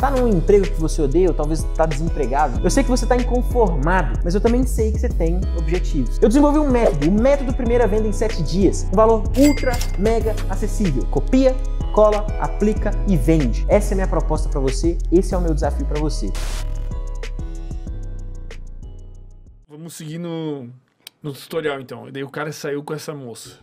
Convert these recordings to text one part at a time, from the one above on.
tá num emprego que você odeia, ou talvez tá desempregado. Eu sei que você tá inconformado, mas eu também sei que você tem objetivos. Eu desenvolvi um método, o método primeira venda em 7 dias, um valor ultra mega acessível. Copia, cola, aplica e vende. Essa é a minha proposta para você, esse é o meu desafio para você. Vamos seguir no, no tutorial então. E daí o cara saiu com essa moça.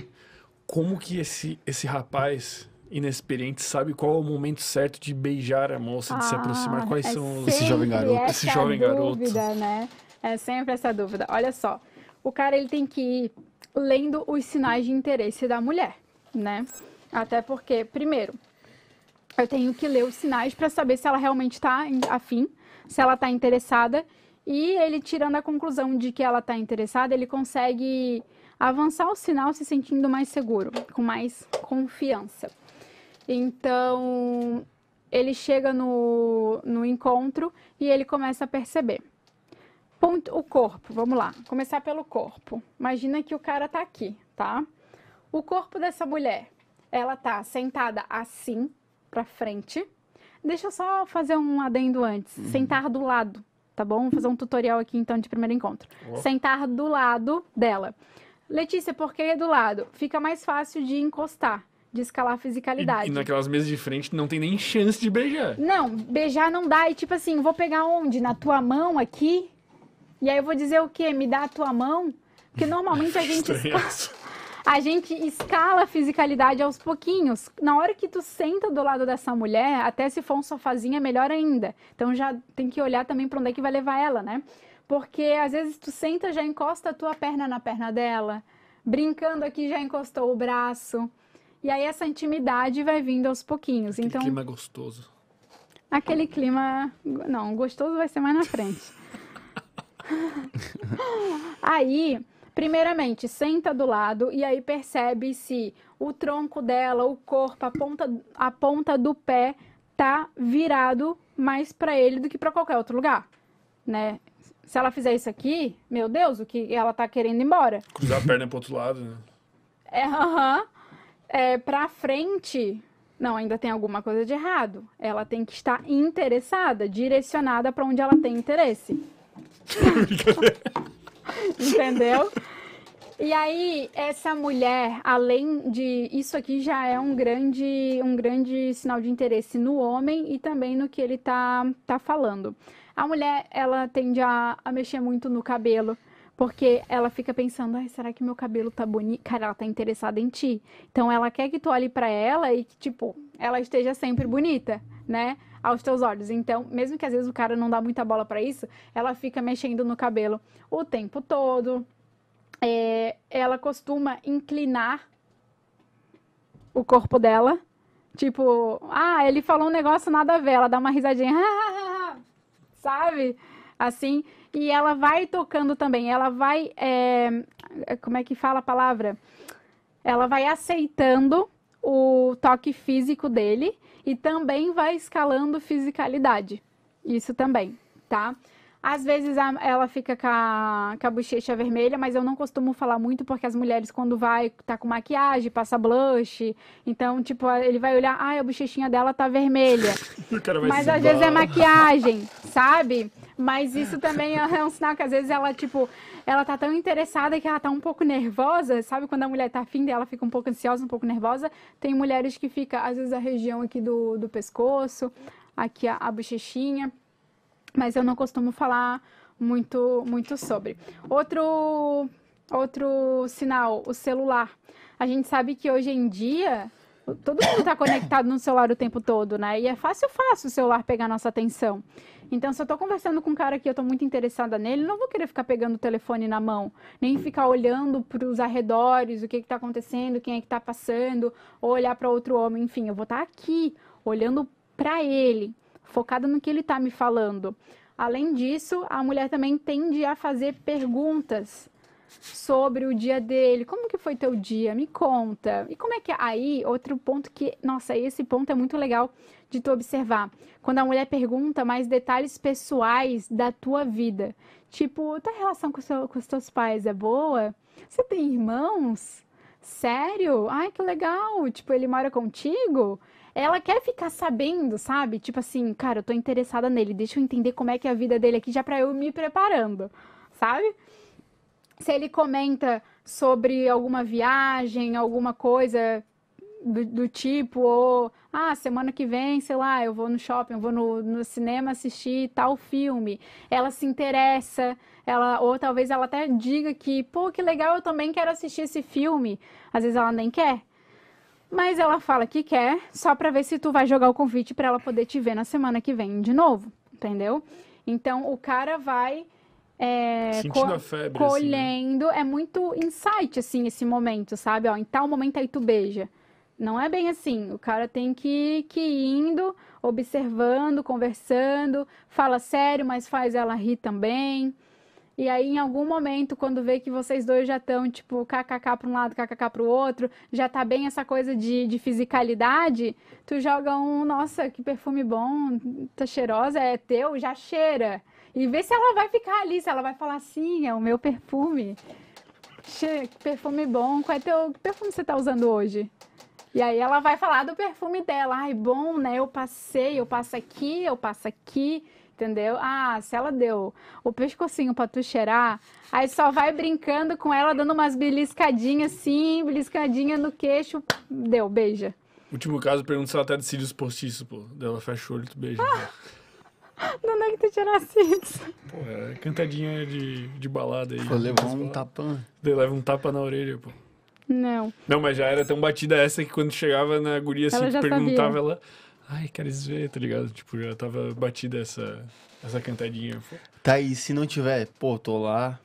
Como que esse, esse rapaz inexperiente sabe qual é o momento certo de beijar a moça, de ah, se aproximar. Quais é são os... Esse jovem garoto. Esse jovem dúvida, garoto. Né? É sempre essa dúvida. Olha só, o cara ele tem que ir lendo os sinais de interesse da mulher, né? Até porque, primeiro, eu tenho que ler os sinais para saber se ela realmente está afim, se ela está interessada. E ele tirando a conclusão de que ela está interessada, ele consegue avançar o sinal se sentindo mais seguro, com mais confiança. Então, ele chega no, no encontro e ele começa a perceber. Ponto, o corpo, vamos lá. Começar pelo corpo. Imagina que o cara tá aqui, tá? O corpo dessa mulher, ela tá sentada assim, pra frente. Deixa eu só fazer um adendo antes. Uhum. Sentar do lado, tá bom? Vou fazer um tutorial aqui, então, de primeiro encontro. Sentar do lado dela. Letícia, por que do lado? Fica mais fácil de encostar de escalar a fisicalidade. E, e, naquelas mesas de frente não tem nem chance de beijar. Não, beijar não dá. E tipo assim, vou pegar onde? Na tua mão aqui? E aí eu vou dizer o quê? Me dá a tua mão? Porque normalmente a gente. escala, a gente escala a fisicalidade aos pouquinhos. Na hora que tu senta do lado dessa mulher, até se for um sofazinho é melhor ainda. Então já tem que olhar também para onde é que vai levar ela, né? Porque às vezes tu senta, já encosta a tua perna na perna dela. Brincando aqui, já encostou o braço. E aí essa intimidade vai vindo aos pouquinhos. Aquele então, clima gostoso. Aquele clima. Não, gostoso vai ser mais na frente. aí, primeiramente, senta do lado e aí percebe se o tronco dela, o corpo, a ponta, a ponta do pé tá virado mais para ele do que para qualquer outro lugar, né? Se ela fizer isso aqui, meu Deus, o que ela tá querendo ir embora? Cruzar a perna pro outro lado, né? É, aham. Uh -huh é, para frente, não, ainda tem alguma coisa de errado. Ela tem que estar interessada, direcionada para onde ela tem interesse. Entendeu? E aí, essa mulher, além de. Isso aqui já é um grande, um grande sinal de interesse no homem e também no que ele tá, tá falando. A mulher, ela tende a, a mexer muito no cabelo, porque ela fica pensando, ai, será que meu cabelo tá bonito? Cara, ela tá interessada em ti. Então ela quer que tu olhe para ela e que, tipo, ela esteja sempre bonita, né? Aos teus olhos. Então, mesmo que às vezes o cara não dá muita bola para isso, ela fica mexendo no cabelo o tempo todo. É, ela costuma inclinar o corpo dela. Tipo, ah, ele falou um negócio nada a ver. Ela dá uma risadinha, sabe? assim, e ela vai tocando também, ela vai, é, como é que fala a palavra? Ela vai aceitando o toque físico dele e também vai escalando fisicalidade. Isso também, tá? Às vezes a, ela fica com a, com a bochecha vermelha, mas eu não costumo falar muito porque as mulheres, quando vai, tá com maquiagem, passa blush. Então, tipo, ele vai olhar, ah, a bochechinha dela tá vermelha. mas às vezes é maquiagem, sabe? Mas isso também é um sinal que às vezes ela, tipo, ela tá tão interessada que ela tá um pouco nervosa. Sabe quando a mulher tá afim dela, fica um pouco ansiosa, um pouco nervosa? Tem mulheres que fica, às vezes, a região aqui do, do pescoço, aqui a, a bochechinha. Mas eu não costumo falar muito, muito sobre. Outro, outro sinal, o celular. A gente sabe que hoje em dia todo mundo está conectado no celular o tempo todo, né? E é fácil, fácil o celular pegar nossa atenção. Então, se eu estou conversando com um cara que eu estou muito interessada nele, não vou querer ficar pegando o telefone na mão, nem ficar olhando para os arredores, o que está acontecendo, quem é que está passando, ou olhar para outro homem, enfim, eu vou estar tá aqui, olhando para ele, focada no que ele está me falando. Além disso, a mulher também tende a fazer perguntas sobre o dia dele. Como que foi teu dia? Me conta. E como é que é? aí outro ponto que, nossa, esse ponto é muito legal de tu observar. Quando a mulher pergunta mais detalhes pessoais da tua vida, tipo, tua relação com, seu, com os teus pais é boa? Você tem irmãos? Sério? Ai, que legal! Tipo, ele mora contigo? ela quer ficar sabendo, sabe? Tipo assim, cara, eu tô interessada nele, deixa eu entender como é que é a vida dele aqui já pra eu me preparando, sabe? se ele comenta sobre alguma viagem, alguma coisa do, do, tipo, ou ah, semana que vem, sei lá, eu vou no shopping, eu vou no, no cinema assistir tal filme. Ela se interessa, ela, ou talvez ela até diga que, pô, que legal, eu também quero assistir esse filme. Às vezes ela nem quer. Mas ela fala que quer, só para ver se tu vai jogar o convite para ela poder te ver na semana que vem de novo, entendeu? Então o cara vai é, co febre, colhendo. Assim, né? É muito insight, assim, esse momento, sabe? Ó, em tal momento aí tu beija. Não é bem assim. O cara tem que, que ir indo, observando, conversando, fala sério, mas faz ela rir também. E aí, em algum momento, quando vê que vocês dois já estão, tipo, kkk para um lado, kkk para o outro, já tá bem essa coisa de, de fisicalidade, tu joga um, nossa, que perfume bom, tá cheirosa, é teu, já cheira. E ver se ela vai ficar ali, se ela vai falar assim, é o meu perfume. Che, perfume bom, qual é teu que perfume você tá usando hoje? E aí ela vai falar do perfume dela. Ai, bom, né? Eu passei, eu passo aqui, eu passo aqui, entendeu? Ah, se ela deu o pescocinho pra tu cheirar, aí só vai brincando com ela, dando umas beliscadinhas assim, beliscadinha no queixo, deu, beija. Último caso, pergunta se ela tá de cílios postiços, pô. dela ela fecha o olho e tu beija. Ah! Do muito Pô, é cantadinha de, de balada aí. levou um tapão. Leva um tapa na orelha, pô. Não. Não, mas já era tão batida essa que quando chegava na guria, assim, perguntava sabia. ela... Ai, queres ver, tá ligado? Tipo, já tava batida essa, essa cantadinha. Pô. Tá, aí se não tiver, pô, tô lá,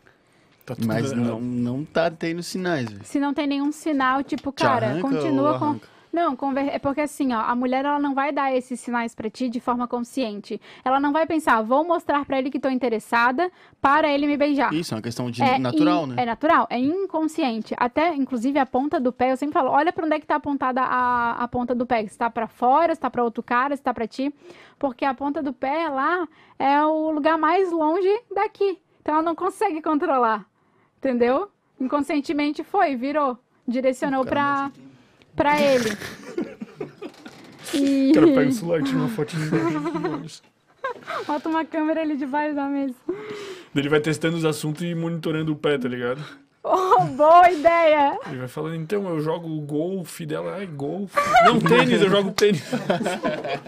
Tá mas né? não, não tá tendo sinais, velho. Se não tem nenhum sinal, tipo, cara, continua com. Não, é porque assim, ó, a mulher ela não vai dar esses sinais para ti de forma consciente. Ela não vai pensar, vou mostrar para ele que tô interessada para ele me beijar. Isso, é uma questão de é natural, in... né? É natural, é inconsciente. Até, inclusive, a ponta do pé, eu sempre falo, olha para onde é que tá apontada a, a ponta do pé. Se tá para fora, se tá para outro cara, se tá para ti. Porque a ponta do pé lá é o lugar mais longe daqui. Então ela não consegue controlar. Entendeu? Inconscientemente foi, virou. Direcionou para pra ele. E... O cara pega o celular e tira uma fotinha Bota uma câmera ali debaixo da mesa. Ele vai testando os assuntos e monitorando o pé, tá ligado? Oh, boa ideia! Ele vai falando, então eu jogo golfe dela, ai, golfe. Não, tênis, eu jogo tênis.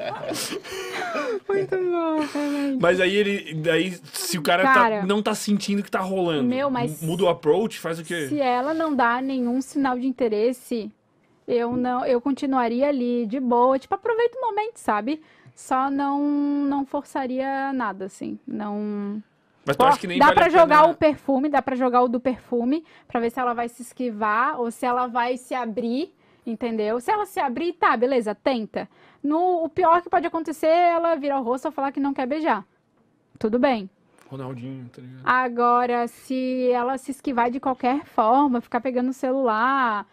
Muito bom, cara. Mas aí ele. Daí, se o cara, tá, Cara. tá- não tá sentindo que tá rolando, Meu, mas- muda o approach, faz o quê? Se ela não dá nenhum sinal de interesse, eu não, eu continuaria ali de boa, tipo, aproveita o momento, sabe? Só não não forçaria nada assim, não mas tu acha que nem dá vale para jogar o perfume, dá para jogar o do perfume para ver se ela vai se esquivar ou se ela vai se abrir, entendeu? Se ela se abrir, tá, beleza, tenta. No o pior que pode acontecer é ela virar o rosto e falar que não quer beijar. Tudo bem. Ronaldinho, tá ligado? Agora se ela se esquivar de qualquer forma, ficar pegando o celular,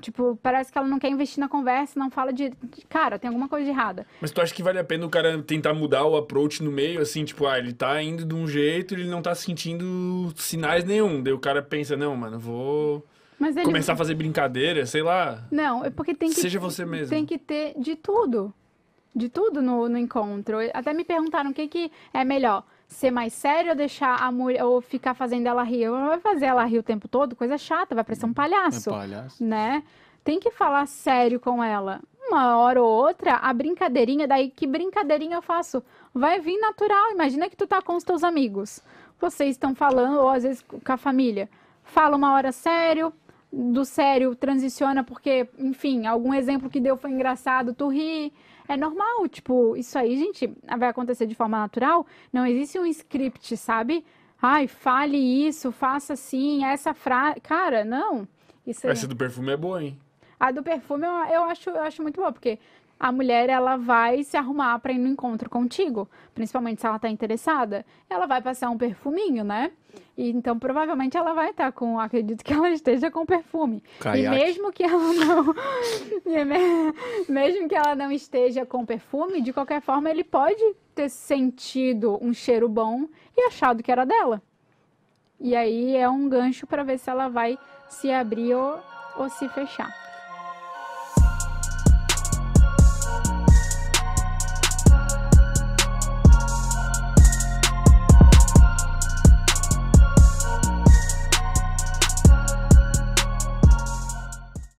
Tipo, parece que ela não quer investir na conversa, não fala de, Cara, tem alguma coisa de errada. Mas tu acha que vale a pena o cara tentar mudar o approach no meio, assim, tipo, ah, ele tá indo de um jeito, ele não tá sentindo sinais nenhum. Daí o cara pensa, não, mano, vou. Ele... Começar a fazer brincadeira, sei lá. Não, é porque tem que. Seja você mesmo. Tem que ter de tudo. De tudo no, no encontro. Até me perguntaram o que, que é melhor ser mais sério ou deixar a mulher ou ficar fazendo ela rir? Eu não vai fazer ela rir o tempo todo, coisa chata, vai parecer um uhum. palhaço. É palhaço. Né? Tem que falar sério com ela. Uma hora ou outra, a brincadeirinha, daí que brincadeirinha eu faço? Vai vir natural. Imagina que tu tá com os teus amigos. Vocês estão falando, ou às vezes com a família. Fala uma hora sério, do sério transiciona porque, enfim, algum exemplo que deu foi engraçado, tu ri. É normal, tipo, isso aí, gente, vai acontecer de forma natural. Não existe um script, sabe? Ai, fale isso, faça assim, essa frase. Cara, não. Isso aí... Essa do perfume é boa, hein? A do perfume eu, acho, eu acho muito boa, porque a mulher ela vai se arrumar para ir no encontro contigo, principalmente se ela está interessada. Ela vai passar um perfuminho, né? E, então provavelmente ela vai estar tá com, acredito que ela esteja com perfume. Caiaque. E mesmo que ela não, mesmo que ela não esteja com perfume, de qualquer forma ele pode ter sentido um cheiro bom e achado que era dela. E aí é um gancho para ver se ela vai se abrir ou, ou se fechar.